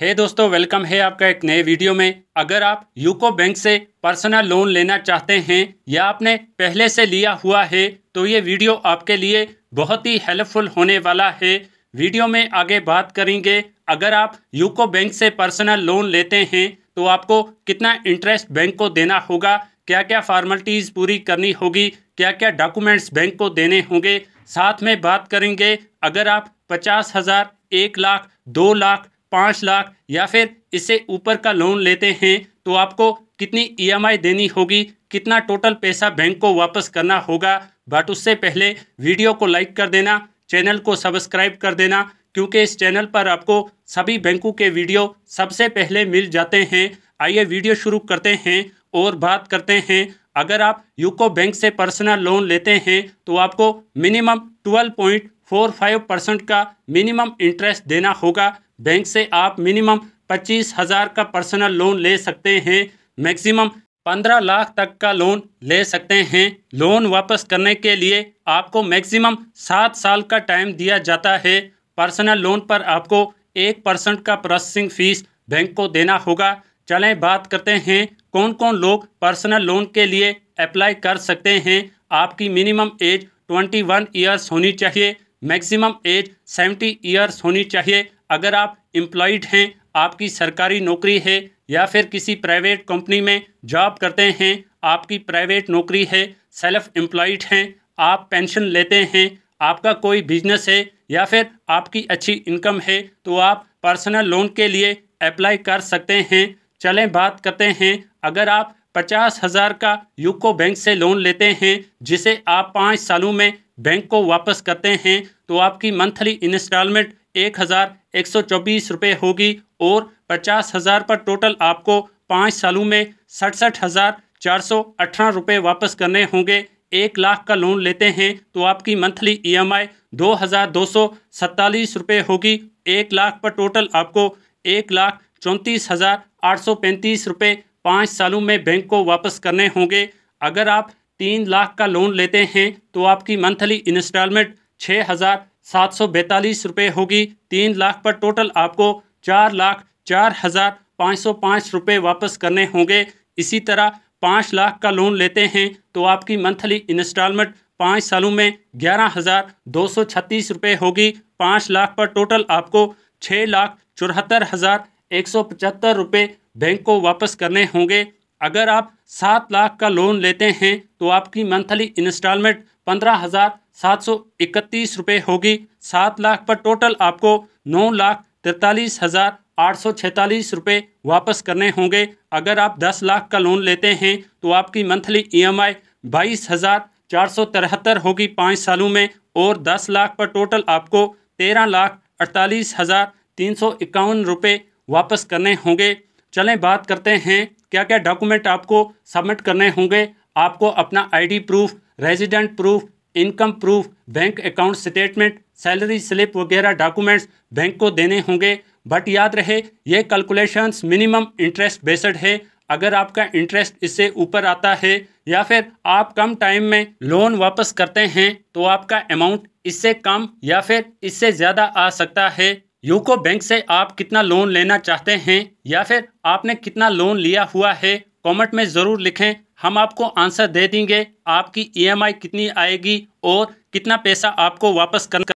हे hey दोस्तों welcome है आपका एक नए वीडियो में अगर आप यूको बैंक से पर्सनल लोन लेना चाहते हैं या आपने पहले से लिया हुआ है तो ये वीडियो आपके लिए बहुत ही हेल्पफुल होने वाला है वीडियो में आगे बात करेंगे अगर आप यूको बैंक से पर्सनल लोन लेते हैं तो आपको कितना इंटरेस्ट बैंक को देना होगा क्या क्या फॉर्मेलिटीज़ पूरी करनी होगी क्या क्या डॉक्यूमेंट्स बैंक को देने होंगे साथ में बात करेंगे अगर आप पचास हज़ार एक लाख दो लाख पाँच लाख या फिर इससे ऊपर का लोन लेते हैं तो आपको कितनी ईएमआई e देनी होगी कितना टोटल पैसा बैंक को वापस करना होगा बट उससे पहले वीडियो को लाइक कर देना चैनल को सब्सक्राइब कर देना क्योंकि इस चैनल पर आपको सभी बैंकों के वीडियो सबसे पहले मिल जाते हैं आइए वीडियो शुरू करते हैं और बात करते हैं अगर आप यूको बैंक से पर्सनल लोन लेते हैं तो आपको मिनिमम 12.45 परसेंट का मिनिमम इंटरेस्ट देना होगा बैंक से आप मिनिमम पच्चीस हज़ार का पर्सनल लोन ले सकते हैं मैक्सिमम पंद्रह लाख तक का लोन ले सकते हैं लोन वापस करने के लिए आपको मैक्सिमम सात साल का टाइम दिया जाता है पर्सनल लोन पर आपको एक परसेंट का प्रोसेसिंग फीस बैंक को देना होगा चलें बात करते हैं कौन कौन लोग पर्सनल लोन के लिए अप्लाई कर सकते हैं आपकी मिनिमम एज 21 ईयर्स होनी चाहिए मैक्सिमम एज 70 ईयर्स होनी चाहिए अगर आप एम्प्लॉयड हैं आपकी सरकारी नौकरी है या फिर किसी प्राइवेट कंपनी में जॉब करते हैं आपकी प्राइवेट नौकरी है सेल्फ एम्प्लॉयड हैं आप पेंशन लेते हैं आपका कोई बिजनेस है या फिर आपकी अच्छी इनकम है तो आप पर्सनल लोन के लिए अप्लाई कर सकते हैं चलें बात करते हैं अगर आप पचास हज़ार का यूको बैंक से लोन लेते हैं जिसे आप पाँच सालों में बैंक को वापस करते हैं तो आपकी मंथली इंस्टॉलमेंट एक हज़ार एक सौ चौबीस रुपये होगी और पचास हज़ार पर टोटल आपको पाँच सालों में सड़सठ हज़ार चार सौ अठारह रुपये वापस करने होंगे एक लाख का लोन लेते हैं तो आपकी मंथली ईएमआई दो हज़ार दो सौ सत्तालीस रुपये होगी एक लाख पर टोटल आपको एक लाख चौंतीस हज़ार आठ सौ पैंतीस रुपये पाँच सालों में बैंक को वापस करने होंगे अगर आप तीन लाख का लोन लेते हैं तो आपकी मंथली इंस्टॉलमेंट छः हज़ार सात सौ बैतालीस रुपये होगी तीन लाख पर टोटल आपको चार लाख चार हज़ार पाँच सौ पाँच रुपये वापस करने होंगे इसी तरह पाँच लाख का लोन लेते हैं तो आपकी मंथली इंस्टॉलमेंट पाँच सालों में ग्यारह हज़ार दो सौ छत्तीस रुपये होगी पाँच लाख पर टोटल आपको छः लाख चौहत्तर हज़ार एक सौ पचहत्तर रुपये बैंक को वापस करने होंगे अगर आप सात लाख का लोन लेते हैं तो आपकी मंथली इंस्टॉलमेंट पंद्रह हज़ार सात सौ इकतीस रुपये होगी सात लाख पर टोटल आपको नौ लाख तिरतालीस हज़ार आठ सौ छतालीस रुपये वापस करने होंगे अगर आप दस लाख का लोन लेते हैं तो आपकी मंथली ई एम आई बाईस हज़ार चार सौ तिहत्तर होगी पाँच सालों में और दस लाख पर टोटल आपको तेरह लाख अड़तालीस हज़ार तीन सौ इक्यावन रुपये वापस करने होंगे चलें बात करते हैं क्या क्या डॉक्यूमेंट आपको सबमिट करने होंगे आपको अपना ID proof resident proof income proof bank account statement salary slip वगैरह डॉक्यूमेंट्स बैंक को देने होंगे बट याद रहे ये कैलकुलेशंस मिनिमम इंटरेस्ट बेस्ड है अगर आपका इंटरेस्ट इससे ऊपर आता है या फिर आप कम टाइम में लोन वापस करते हैं तो आपका अमाउंट इससे कम या फिर इससे ज़्यादा आ सकता है यूको बैंक से आप कितना लोन लेना चाहते हैं या फिर आपने कितना लोन लिया हुआ है कमेंट में ज़रूर लिखें हम आपको आंसर दे देंगे आपकी ईएमआई e कितनी आएगी और कितना पैसा आपको वापस कर